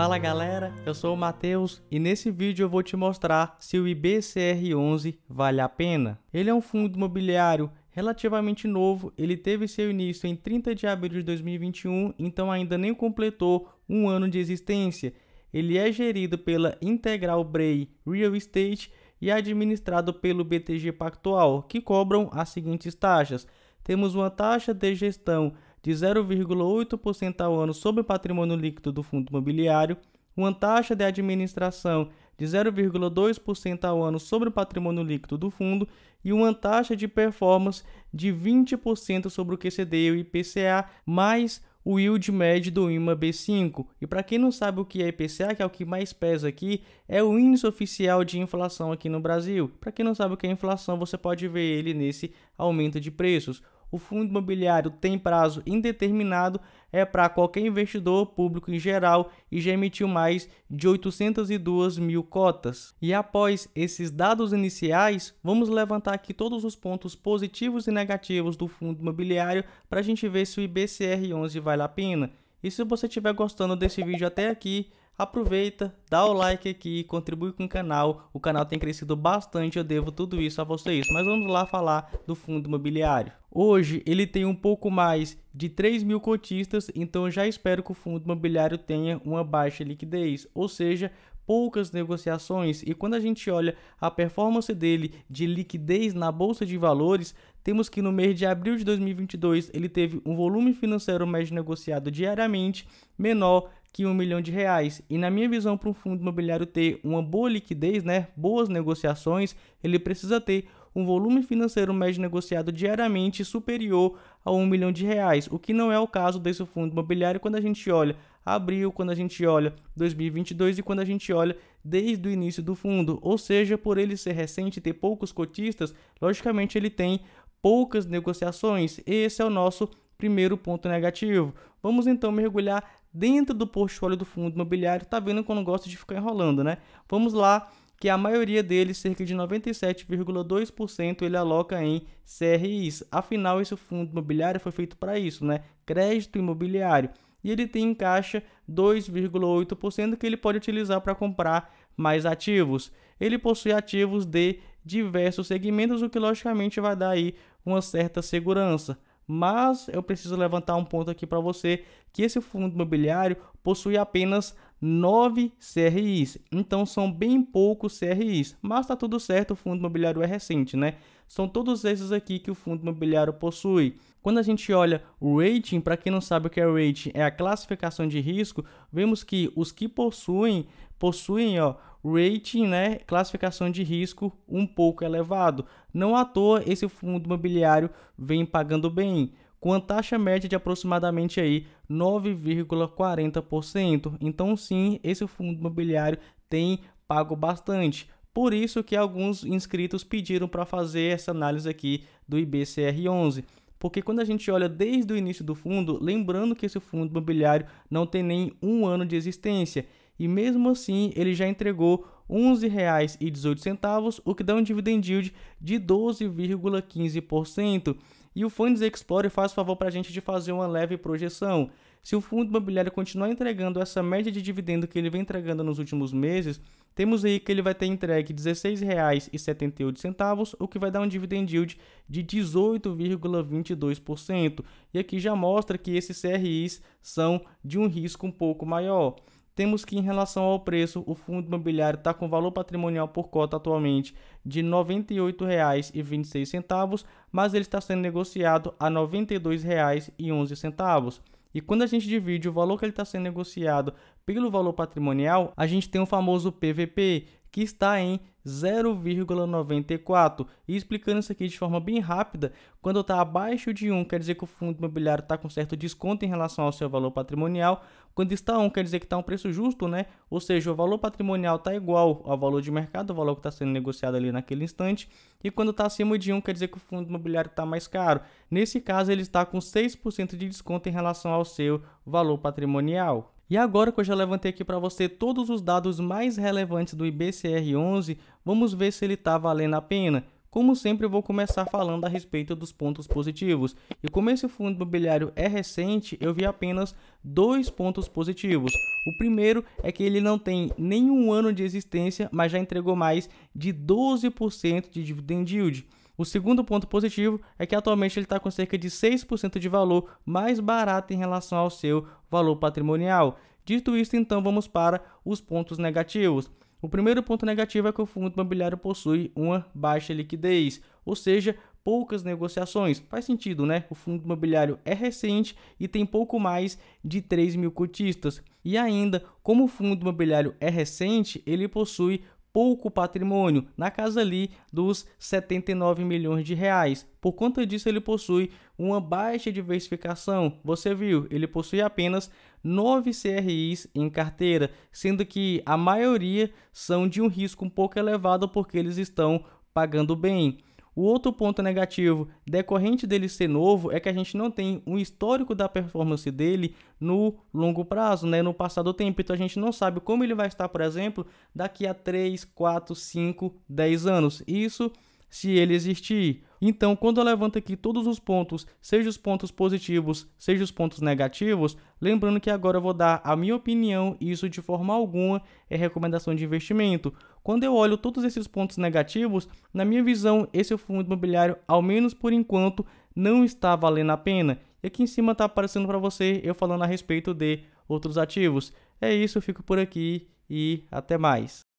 Fala galera, eu sou o Matheus e nesse vídeo eu vou te mostrar se o IBCR11 vale a pena. Ele é um fundo imobiliário relativamente novo, ele teve seu início em 30 de abril de 2021, então ainda nem completou um ano de existência. Ele é gerido pela Integral Bray Real Estate e administrado pelo BTG Pactual, que cobram as seguintes taxas. Temos uma taxa de gestão de 0,8% ao ano sobre o patrimônio líquido do fundo imobiliário, uma taxa de administração de 0,2% ao ano sobre o patrimônio líquido do fundo e uma taxa de performance de 20% sobre o QCD e o IPCA, mais o yield médio do IMA B5. E para quem não sabe o que é IPCA, que é o que mais pesa aqui, é o índice oficial de inflação aqui no Brasil. Para quem não sabe o que é inflação, você pode ver ele nesse aumento de preços. O fundo imobiliário tem prazo indeterminado, é para qualquer investidor público em geral e já emitiu mais de 802 mil cotas. E após esses dados iniciais, vamos levantar aqui todos os pontos positivos e negativos do fundo imobiliário para a gente ver se o IBCR11 vale a pena. E se você estiver gostando desse vídeo até aqui, Aproveita, dá o like aqui, contribui com o canal. O canal tem crescido bastante, eu devo tudo isso a vocês. Mas vamos lá falar do fundo imobiliário. Hoje ele tem um pouco mais de 3 mil cotistas, então já espero que o fundo imobiliário tenha uma baixa liquidez, ou seja, poucas negociações. E quando a gente olha a performance dele de liquidez na bolsa de valores, temos que no mês de abril de 2022 ele teve um volume financeiro médio negociado diariamente menor que um milhão de reais. E na minha visão, para um fundo imobiliário ter uma boa liquidez, né, boas negociações, ele precisa ter um volume financeiro médio negociado diariamente superior a um milhão de reais, o que não é o caso desse fundo imobiliário quando a gente olha abril, quando a gente olha 2022 e quando a gente olha desde o início do fundo. Ou seja, por ele ser recente ter poucos cotistas, logicamente ele tem poucas negociações. Esse é o nosso primeiro ponto negativo. Vamos então mergulhar dentro do portfólio do fundo imobiliário, tá vendo que eu não gosto de ficar enrolando, né? Vamos lá, que a maioria deles, cerca de 97,2%, ele aloca em CRIs. Afinal, esse fundo imobiliário foi feito para isso, né? Crédito imobiliário. E ele tem em caixa 2,8% que ele pode utilizar para comprar mais ativos. Ele possui ativos de diversos segmentos, o que logicamente vai dar aí uma certa segurança. Mas eu preciso levantar um ponto aqui para você que esse fundo imobiliário possui apenas 9 CRIs. Então são bem poucos CRIs, mas tá tudo certo, o fundo imobiliário é recente, né? São todos esses aqui que o fundo imobiliário possui. Quando a gente olha o rating, para quem não sabe o que é rating, é a classificação de risco, vemos que os que possuem possuem ó, rating, né, classificação de risco um pouco elevado. Não à toa esse fundo imobiliário vem pagando bem, com a taxa média de aproximadamente aí 9,40%. Então sim, esse fundo imobiliário tem pago bastante. Por isso que alguns inscritos pediram para fazer essa análise aqui do IBCR11. Porque quando a gente olha desde o início do fundo, lembrando que esse fundo imobiliário não tem nem um ano de existência, e mesmo assim ele já entregou R$ 11,18, o que dá um dividend yield de 12,15%. E o Funds Explorer faz o favor para a gente de fazer uma leve projeção. Se o fundo imobiliário continuar entregando essa média de dividendo que ele vem entregando nos últimos meses, temos aí que ele vai ter entregue R$ 16,78, o que vai dar um dividend yield de 18,22%. E aqui já mostra que esses CRIs são de um risco um pouco maior temos que, em relação ao preço, o fundo imobiliário está com valor patrimonial por cota atualmente de R$ 98,26, mas ele está sendo negociado a R$ 92,11. E quando a gente divide o valor que ele está sendo negociado pelo valor patrimonial, a gente tem o famoso PVP, que está em 0,94. E explicando isso aqui de forma bem rápida, quando está abaixo de 1, quer dizer que o fundo imobiliário está com certo desconto em relação ao seu valor patrimonial. Quando está 1, um, quer dizer que está um preço justo, né? Ou seja, o valor patrimonial está igual ao valor de mercado, o valor que está sendo negociado ali naquele instante. E quando está acima de 1, um, quer dizer que o fundo imobiliário está mais caro. Nesse caso, ele está com 6% de desconto em relação ao seu valor patrimonial. E agora que eu já levantei aqui para você todos os dados mais relevantes do IBCR11, vamos ver se ele está valendo a pena. Como sempre, eu vou começar falando a respeito dos pontos positivos. E como esse fundo imobiliário é recente, eu vi apenas dois pontos positivos. O primeiro é que ele não tem nenhum ano de existência, mas já entregou mais de 12% de dividend yield. O segundo ponto positivo é que atualmente ele está com cerca de 6% de valor mais barato em relação ao seu valor patrimonial. Dito isso, então vamos para os pontos negativos. O primeiro ponto negativo é que o fundo imobiliário possui uma baixa liquidez, ou seja, poucas negociações. Faz sentido, né? O fundo imobiliário é recente e tem pouco mais de 3 mil cotistas. E ainda, como o fundo imobiliário é recente, ele possui pouco patrimônio, na casa ali dos 79 milhões de reais. Por conta disso, ele possui uma baixa diversificação. Você viu, ele possui apenas 9 CRIs em carteira, sendo que a maioria são de um risco um pouco elevado porque eles estão pagando bem. O outro ponto negativo decorrente dele ser novo é que a gente não tem um histórico da performance dele no longo prazo, né? no passar do tempo. Então a gente não sabe como ele vai estar, por exemplo, daqui a 3, 4, 5, 10 anos. Isso se ele existir. Então, quando eu levanto aqui todos os pontos, seja os pontos positivos, seja os pontos negativos, lembrando que agora eu vou dar a minha opinião, e isso de forma alguma é recomendação de investimento. Quando eu olho todos esses pontos negativos, na minha visão, esse fundo imobiliário, ao menos por enquanto, não está valendo a pena. E aqui em cima está aparecendo para você eu falando a respeito de outros ativos. É isso, fico por aqui e até mais.